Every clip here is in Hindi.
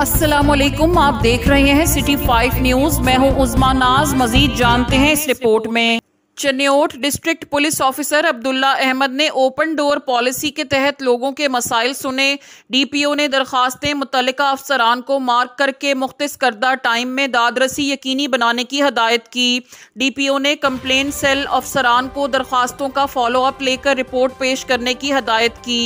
असलम आप देख रहे हैं सिटी फाइव न्यूज मैं हूं उजमा नाज मजीद जानते हैं इस रिपोर्ट में Chiniot district police officer Abdullah Ahmad ने ओपन डोर पॉलिसी के तहत लोगों के मसाइल सुने डीपीओ ने दरखास्तें मुतल अफसरान को मार्क करके मुख्त करदा टाइम में दादरसी यकीनी बनाने की हदायत की डीपीओ ने कम्प्लेंट सेल अफसरान को दरखास्तों का फॉलो अप लेकर रिपोर्ट पेश करने की हदायत की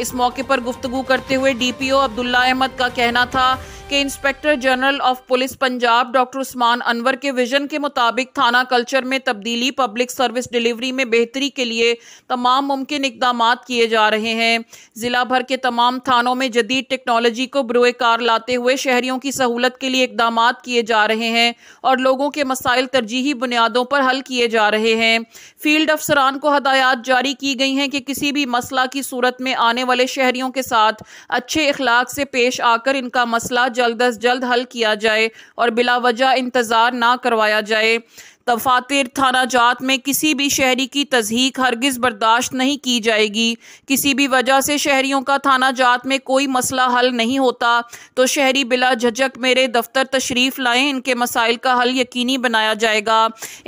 इस मौके पर गुफ्तु करते हुए ओ अब्दुल्ला अहमद का कहना था के inspector general of police Punjab doctor Usman Anwar के विजन के मुताबिक थाना कल्चर में तब्दीली पब्लिक सर्विस डिलीवरी में बेहतरी के लिए तमाम मुमकिन इकदाम किए जा रहे हैं ज़िला भर के तमाम थानों में जदीद टेक्नोलॉजी को कार लाते हुए शहरियों की सहूलत के लिए इकदाम किए जा रहे हैं और लोगों के मसाइल तरजीही बुनियादों पर हल किए जा रहे हैं फील्ड अफसरान को हदायत जारी की गई हैं कि किसी भी मसला की सूरत में आने वाले शहरियों के साथ अच्छे अखलाक से पेश आकर इनका मसला जल्द अज जल्द हल किया जाए और बिलावजा इंतज़ार ना करवाया जाए दफातर थाना जात में किसी भी शहरी की तजहीक हरगिज़ बर्दाश्त नहीं की जाएगी किसी भी वजह से शहरीों का थाना जात में कोई मसला हल नहीं होता तो शहरी बिला झजक मेरे दफ्तर तशरीफ़ लाएँ इनके मसाइल का हल यकीनी बनाया जाएगा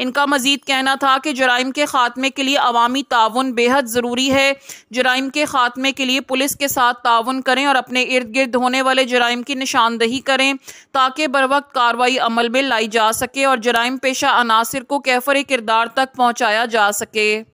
इनका मजीद कहना था कि जराइम के खात्मे के लिए अवामी ताउन बेहद ज़रूरी है जराइम के खात्मे के लिए पुलिस के साथ ताउन करें और अपने इर्द गिर्द होने वाले जराइम की निशानदही करें ताकि बर वक्त कार्रवाई अमल में लाई जा सके और जराइम पेशा अनाज नासिर को कैफर किरदार तक पहुंचाया जा सके